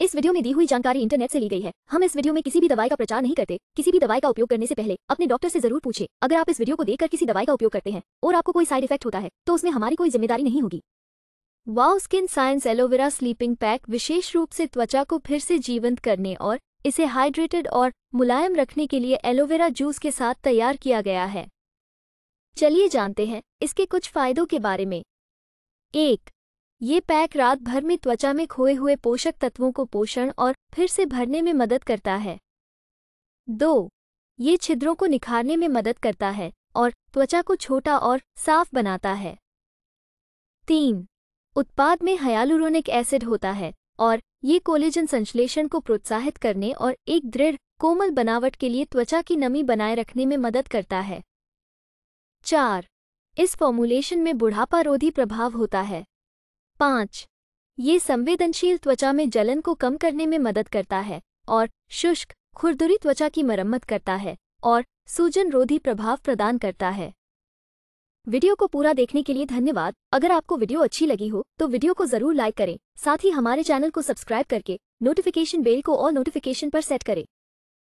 इस वीडियो में दी हुई जानकारी इंटरनेट से ली गई है हम इस वीडियो में किसी भी दवाई का प्रचार नहीं करते किसी भी दवाई का उपयोग करने से पहले अपने डॉक्टर से जरूर पूछे अगर आप इस वीडियो को देखकर किसी दवाई का उपयोग करते हैं और आपको कोई साइड इफेक्ट होता है तो उसमें हमारी कोई जिम्मेदारी नहीं होगी wow skin science aloe vera sleeping pack विशेष रूप से त्वचा को फिर से जीवंत करने और इसे हाइड्रेटेड और मुलायम रखने के लिए एलोवेरा जूस के साथ तैयार किया गया है चलिए जानते हैं इसके कुछ फायदों के बारे में एक ये पैक रात भर में त्वचा में खोए हुए पोषक तत्वों को पोषण और फिर से भरने में मदद करता है दो ये छिद्रों को निखारने में मदद करता है और त्वचा को छोटा और साफ बनाता है तीन उत्पाद में हयालुरोनिक एसिड होता है और ये कोलेजन संश्लेषण को प्रोत्साहित करने और एक दृढ़ कोमल बनावट के लिए त्वचा की नमी बनाए रखने में मदद करता है चार इस फॉर्मूलेशन में बुढ़ापा रोधी प्रभाव होता है पाँच ये संवेदनशील त्वचा में जलन को कम करने में मदद करता है और शुष्क खुरदुरी त्वचा की मरम्मत करता है और सूजन रोधी प्रभाव प्रदान करता है वीडियो को पूरा देखने के लिए धन्यवाद अगर आपको वीडियो अच्छी लगी हो तो वीडियो को जरूर लाइक करें साथ ही हमारे चैनल को सब्सक्राइब करके नोटिफिकेशन बेल को और नोटिफिकेशन पर सेट करें